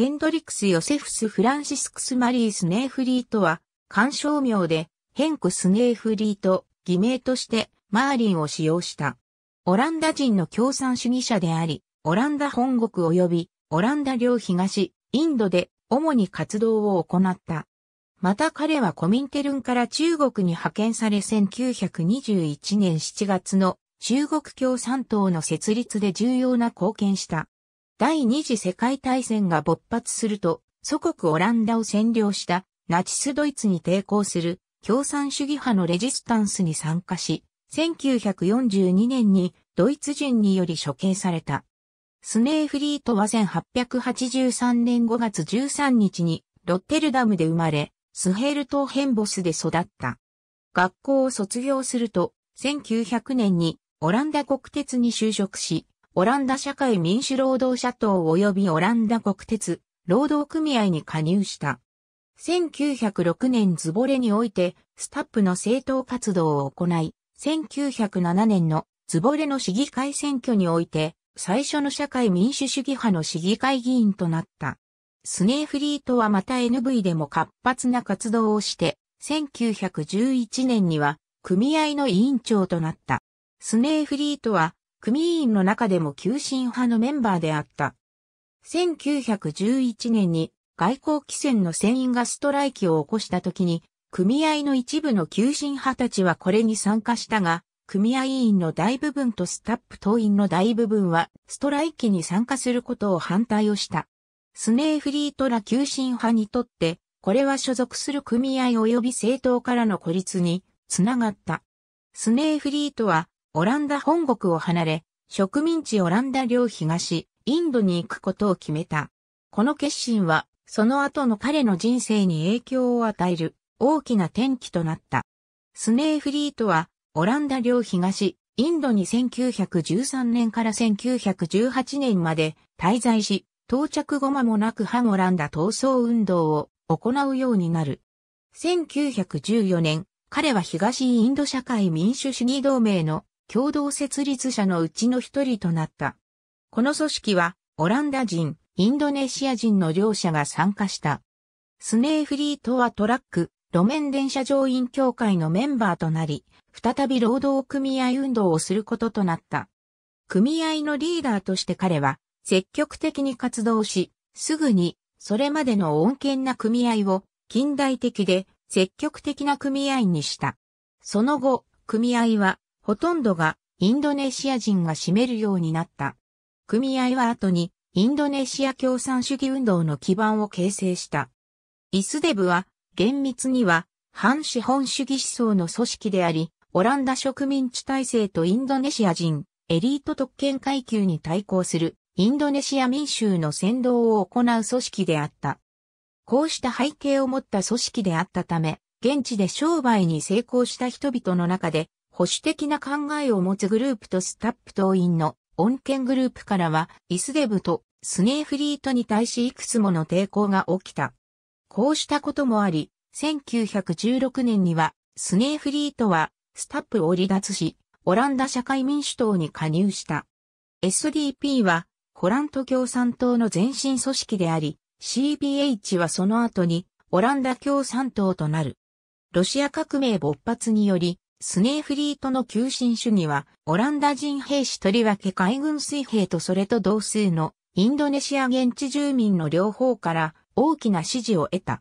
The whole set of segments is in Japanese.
ヘンドリクス・ヨセフス・フランシスクス・マリー・スネーフリートは、干賞名で、ヘンク・スネーフリート、偽名として、マーリンを使用した。オランダ人の共産主義者であり、オランダ本国及び、オランダ領東、インドで、主に活動を行った。また彼はコミンテルンから中国に派遣され1921年7月の中国共産党の設立で重要な貢献した。第二次世界大戦が勃発すると、祖国オランダを占領したナチスドイツに抵抗する共産主義派のレジスタンスに参加し、1942年にドイツ人により処刑された。スネーフリートは1883年5月13日にロッテルダムで生まれ、スヘール島ヘンボスで育った。学校を卒業すると、1900年にオランダ国鉄に就職し、オランダ社会民主労働者党及びオランダ国鉄、労働組合に加入した。1906年ズボレにおいて、スタップの政党活動を行い、1907年のズボレの市議会選挙において、最初の社会民主主義派の市議会議員となった。スネーフリートはまた NV でも活発な活動をして、1911年には組合の委員長となった。スネーフリートは組員の中でも急進派のメンバーであった。1911年に外交機船の船員がストライキを起こした時に、組合の一部の急進派たちはこれに参加したが、組合員の大部分とスタップ党員の大部分は、ストライキに参加することを反対をした。スネーフリートら急進派にとって、これは所属する組合及び政党からの孤立につながった。スネーフリートはオランダ本国を離れ、植民地オランダ領東、インドに行くことを決めた。この決心は、その後の彼の人生に影響を与える大きな転機となった。スネーフリートは、オランダ領東、インドに1913年から1918年まで滞在し、到着後間もなく反オランダ闘争運動を行うようになる。1914年、彼は東インド社会民主主義同盟の共同設立者のうちの一人となった。この組織は、オランダ人、インドネシア人の両者が参加した。スネーフリートはトラック、路面電車乗員協会のメンバーとなり、再び労働組合運動をすることとなった。組合のリーダーとして彼は積極的に活動し、すぐにそれまでの穏健な組合を近代的で積極的な組合にした。その後、組合はほとんどがインドネシア人が占めるようになった。組合は後にインドネシア共産主義運動の基盤を形成した。イスデブは厳密には反資本主義思想の組織であり、オランダ植民地体制とインドネシア人、エリート特権階級に対抗するインドネシア民衆の先導を行う組織であった。こうした背景を持った組織であったため、現地で商売に成功した人々の中で保守的な考えを持つグループとスタップ党員の恩恵グループからは、イスデブとスネーフリートに対しいくつもの抵抗が起きた。こうしたこともあり、1916年には、スネーフリートは、スタップを離脱し、オランダ社会民主党に加入した。SDP は、ホラント共産党の前身組織であり、CBH はその後に、オランダ共産党となる。ロシア革命勃発により、スネーフリートの急進主義は、オランダ人兵士とりわけ海軍水兵とそれと同数のインドネシア現地住民の両方から大きな支持を得た。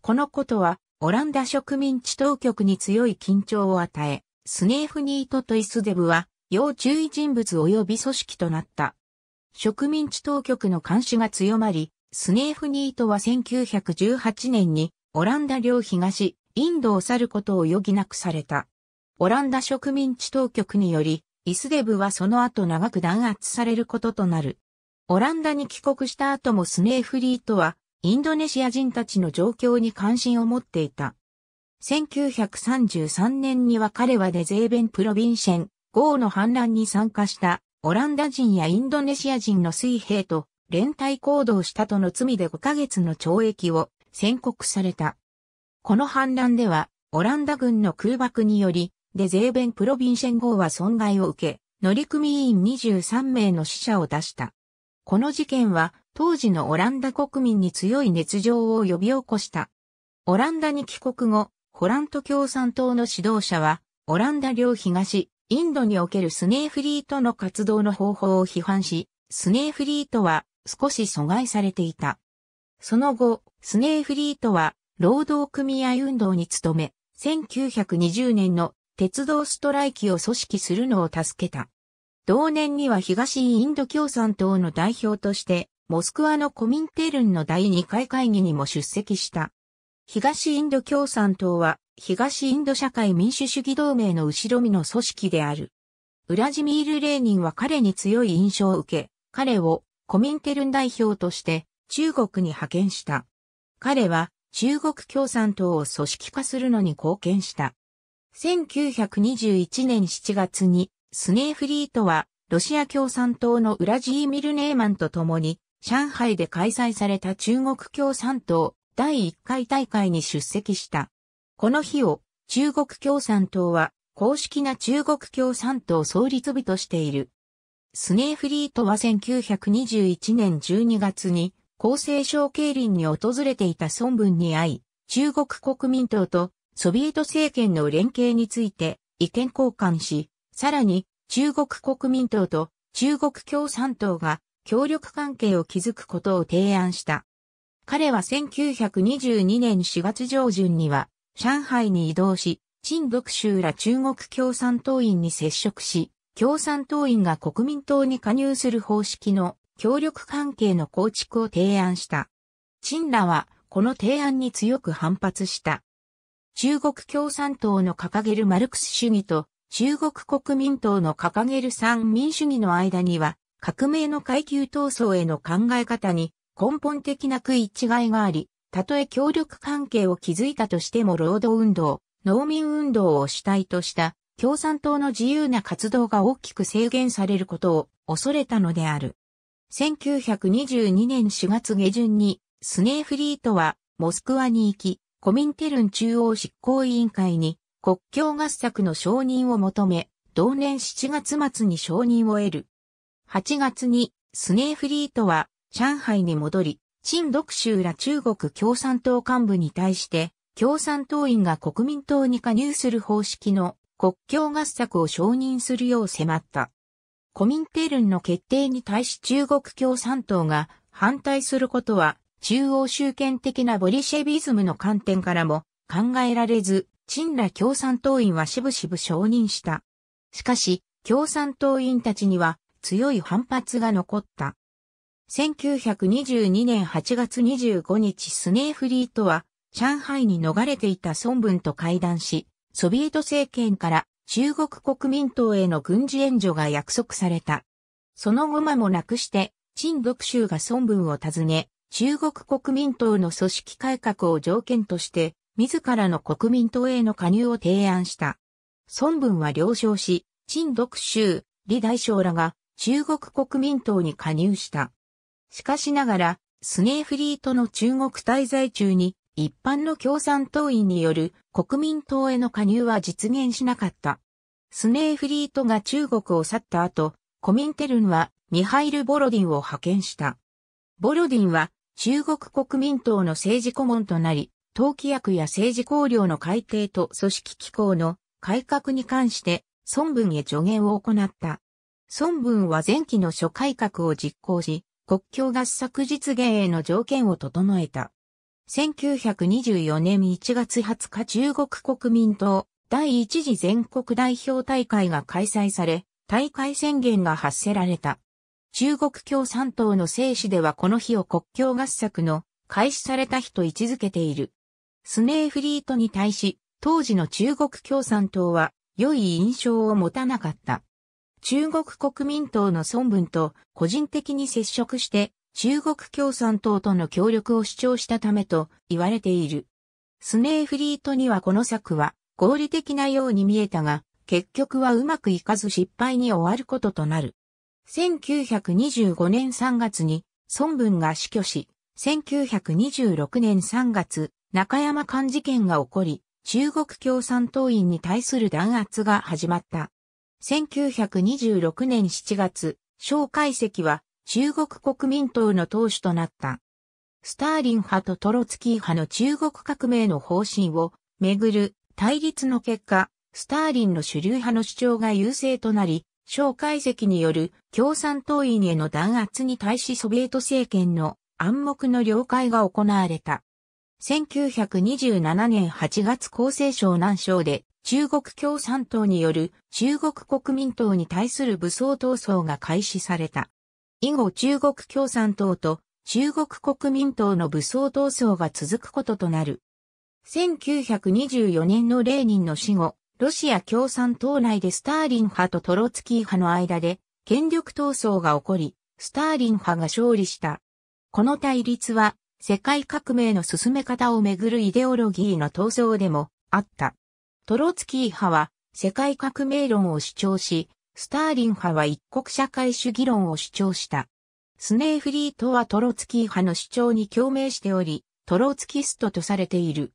このことは、オランダ植民地当局に強い緊張を与え、スネーフニートとイスデブは、要注意人物及び組織となった。植民地当局の監視が強まり、スネーフニートは1918年に、オランダ領東、インドを去ることを余儀なくされた。オランダ植民地当局により、イスデブはその後長く弾圧されることとなる。オランダに帰国した後もスネーフリートは、インドネシア人たちの状況に関心を持っていた。1933年には彼はデゼーベンプロビンシェン、号の反乱に参加したオランダ人やインドネシア人の水兵と連帯行動したとの罪で5ヶ月の懲役を宣告された。この反乱ではオランダ軍の空爆によりでゼーベンプロビンシェン号は損害を受け、乗組員23名の死者を出した。この事件は当時のオランダ国民に強い熱情を呼び起こした。オランダに帰国後、ホラント共産党の指導者は、オランダ領東、インドにおけるスネーフリートの活動の方法を批判し、スネーフリートは少し阻害されていた。その後、スネーフリートは労働組合運動に努め、1920年の鉄道ストライキを組織するのを助けた。同年には東インド共産党の代表として、モスクワのコミンテルンの第2回会議にも出席した。東インド共産党は、東インド社会民主主義同盟の後ろ身の組織である。ウラジミール・レーニンは彼に強い印象を受け、彼をコミンテルン代表として中国に派遣した。彼は中国共産党を組織化するのに貢献した。1921年7月にスネーフリートはロシア共産党のウラジーミル・ネーマンと共に上海で開催された中国共産党第1回大会に出席した。この日を中国共産党は公式な中国共産党創立日としている。スネーフリートは1921年12月に厚生省経輪に訪れていた孫文に会い、中国国民党とソビエト政権の連携について意見交換し、さらに中国国民党と中国共産党が協力関係を築くことを提案した。彼は1922年4月上旬には上海に移動し、陳独州ら中国共産党員に接触し、共産党員が国民党に加入する方式の協力関係の構築を提案した。陳らはこの提案に強く反発した。中国共産党の掲げるマルクス主義と中国国民党の掲げる三民主義の間には革命の階級闘争への考え方に根本的な食い違いがあり、たとえ協力関係を築いたとしても労働運動、農民運動を主体とした共産党の自由な活動が大きく制限されることを恐れたのである。1922年4月下旬にスネーフリートはモスクワに行き、コミンテルン中央執行委員会に国境合作の承認を求め、同年7月末に承認を得る。8月にスネーフリートは上海に戻り、陳独州ら中国共産党幹部に対して共産党員が国民党に加入する方式の国境合作を承認するよう迫った。コミンテルンの決定に対し中国共産党が反対することは中央集権的なボリシェビズムの観点からも考えられず、チンラ共産党員はしぶしぶ承認した。しかし、共産党員たちには強い反発が残った。1922年8月25日スネーフリートは上海に逃れていた孫文と会談し、ソビエト政権から中国国民党への軍事援助が約束された。その後間もなくして、陳独州が孫文を訪ね、中国国民党の組織改革を条件として、自らの国民党への加入を提案した。孫文は了承し、陳独秀、李大将らが中国国民党に加入した。しかしながら、スネーフリートの中国滞在中に、一般の共産党員による国民党への加入は実現しなかった。スネーフリートが中国を去った後、コミンテルンはミハイル・ボロディンを派遣した。ボロディンは中国国民党の政治顧問となり、党規約や政治綱領の改定と組織機構の改革に関して孫文へ助言を行った。孫文は前期の諸改革を実行し、国境合作実現への条件を整えた。1924年1月20日中国国民党第一次全国代表大会が開催され、大会宣言が発せられた。中国共産党の生死ではこの日を国境合作の開始された日と位置づけている。スネーフリートに対し、当時の中国共産党は良い印象を持たなかった。中国国民党の孫文と個人的に接触して中国共産党との協力を主張したためと言われている。スネーフリートにはこの策は合理的なように見えたが、結局はうまくいかず失敗に終わることとなる。1925年3月に孫文が死去し、1926年3月、中山間事件が起こり、中国共産党員に対する弾圧が始まった。1926年7月、小解石は中国国民党の党首となった。スターリン派とトロツキー派の中国革命の方針をめぐる対立の結果、スターリンの主流派の主張が優勢となり、蒋介石による共産党員への弾圧に対しソビエト政権の暗黙の了解が行われた。1927年8月厚生省南省で中国共産党による中国国民党に対する武装闘争が開始された。以後中国共産党と中国国民党の武装闘争が続くこととなる。1924年のレーニンの死後、ロシア共産党内でスターリン派とトロツキー派の間で権力闘争が起こり、スターリン派が勝利した。この対立は世界革命の進め方をめぐるイデオロギーの闘争でもあった。トロツキー派は世界革命論を主張し、スターリン派は一国社会主義論を主張した。スネーフリートはトロツキー派の主張に共鳴しており、トロツキストとされている。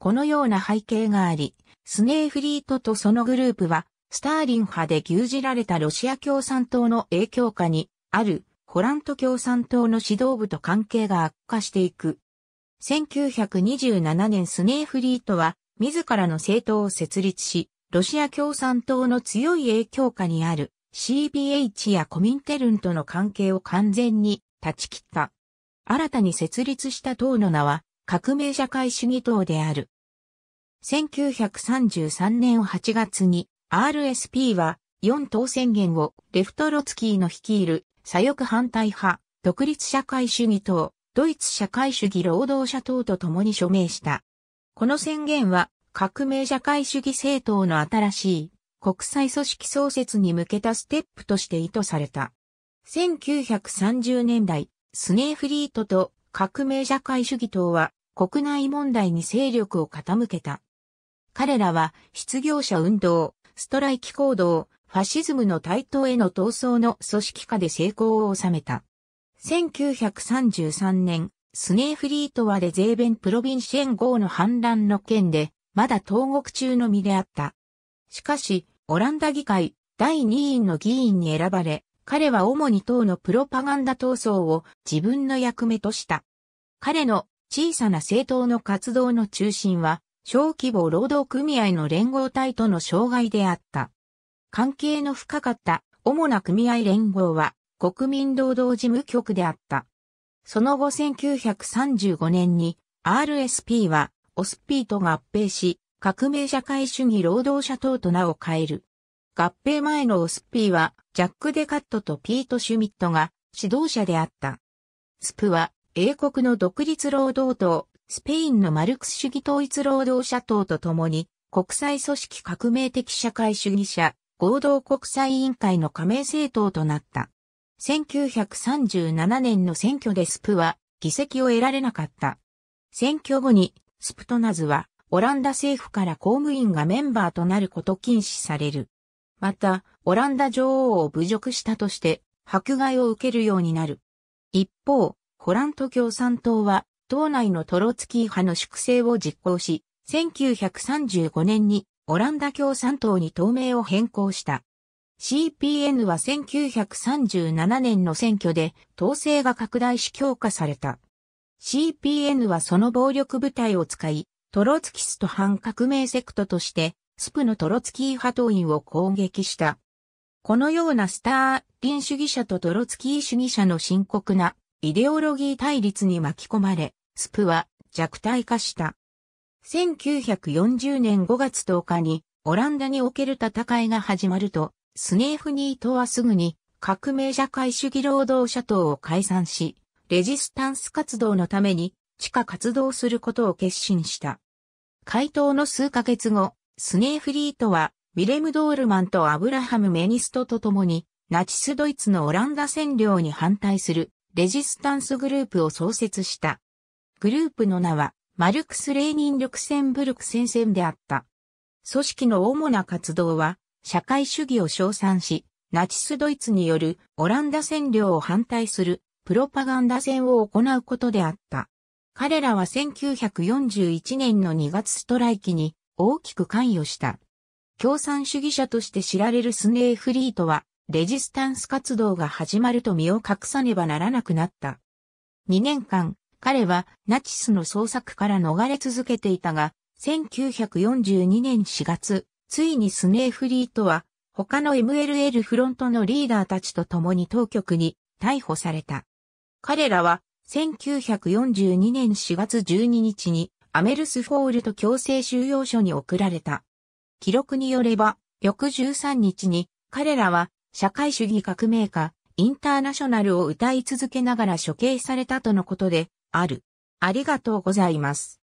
このような背景があり、スネーフリートとそのグループは、スターリン派で牛耳られたロシア共産党の影響下にあるホラント共産党の指導部と関係が悪化していく。1927年スネーフリートは自らの政党を設立し、ロシア共産党の強い影響下にある CBH やコミンテルンとの関係を完全に断ち切った。新たに設立した党の名は革命社会主義党である。1933年8月に RSP は4党宣言をレフトロツキーの率いる左翼反対派、独立社会主義党、ドイツ社会主義労働者党と共に署名した。この宣言は革命社会主義政党の新しい国際組織創設に向けたステップとして意図された。1930年代、スネーフリートと革命社会主義党は国内問題に勢力を傾けた。彼らは失業者運動、ストライキ行動、ファシズムの台頭への闘争の組織化で成功を収めた。1933年、スネーフリートはで、ゼーベンプロビンシェン号の反乱の件で、まだ投獄中の身であった。しかし、オランダ議会第2院の議員に選ばれ、彼は主に党のプロパガンダ闘争を自分の役目とした。彼の小さな政党の活動の中心は、小規模労働組合の連合体との障害であった。関係の深かった主な組合連合は国民労働事務局であった。その後1935年に RSP はオスピーと合併し、革命社会主義労働者党と名を変える。合併前のオスピーは、ジャック・デカットとピート・シュミットが指導者であった。スプは、英国の独立労働党、スペインのマルクス主義統一労働者党と共に、国際組織革命的社会主義者、合同国際委員会の加盟政党となった。1937年の選挙でスプは議席を得られなかった。選挙後にスプトナズはオランダ政府から公務員がメンバーとなること禁止される。また、オランダ女王を侮辱したとして迫害を受けるようになる。一方、ホラント共産党は党内のトロツキー派の粛清を実行し、1935年にオランダ共産党に党名を変更した。CPN は1937年の選挙で統制が拡大し強化された。CPN はその暴力部隊を使い、トロツキスト反革命セクトとして、スプのトロツキー派党員を攻撃した。このようなスターリン主義者とトロツキー主義者の深刻なイデオロギー対立に巻き込まれ、スプは弱体化した。1940年5月10日にオランダにおける戦いが始まると、スネーフニートはすぐに革命社会主義労働者党を解散し、レジスタンス活動のために地下活動することを決心した。回答の数ヶ月後、スネーフリートは、ウィレム・ドールマンとアブラハム・メニストと共に、ナチスドイツのオランダ占領に反対するレジスタンスグループを創設した。グループの名は、マルクス・レーニン・ルクセンブルク戦線であった。組織の主な活動は、社会主義を称賛し、ナチスドイツによるオランダ占領を反対するプロパガンダ戦を行うことであった。彼らは1941年の2月ストライキに大きく関与した。共産主義者として知られるスネーフリートは、レジスタンス活動が始まると身を隠さねばならなくなった。2年間、彼はナチスの捜索から逃れ続けていたが、1942年4月、ついにスネーフリーとは、他の MLL フロントのリーダーたちと共に当局に逮捕された。彼らは、1942年4月12日に、アメルスフォールと強制収容所に送られた。記録によれば、翌13日に、彼らは、社会主義革命家、インターナショナルを歌い続けながら処刑されたとのことで、ある。ありがとうございます。